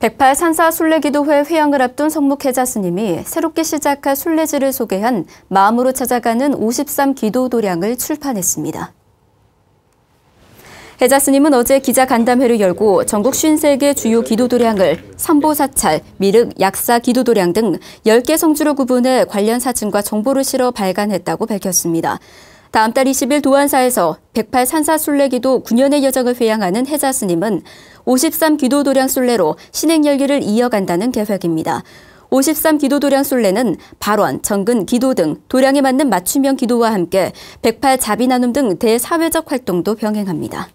108 산사 순례기도회 회양을 앞둔 성묵혜자 스님이 새롭게 시작할 순례지를 소개한 마음으로 찾아가는 53 기도 도량을 출판했습니다. 혜자 스님은 어제 기자 간담회를 열고 전국 53개 주요 기도 도량을 삼보사찰, 미륵, 약사 기도 도량 등 10개 성주로 구분해 관련 사진과 정보를 실어 발간했다고 밝혔습니다. 다음 달 20일 도안사에서 108 산사순례기도 9년의 여정을 회양하는 해자스님은 53 기도도량 순례로 신행열기를 이어간다는 계획입니다. 53 기도도량 순례는 발원, 정근, 기도 등 도량에 맞는 맞춤형 기도와 함께 108 자비 나눔 등 대사회적 활동도 병행합니다.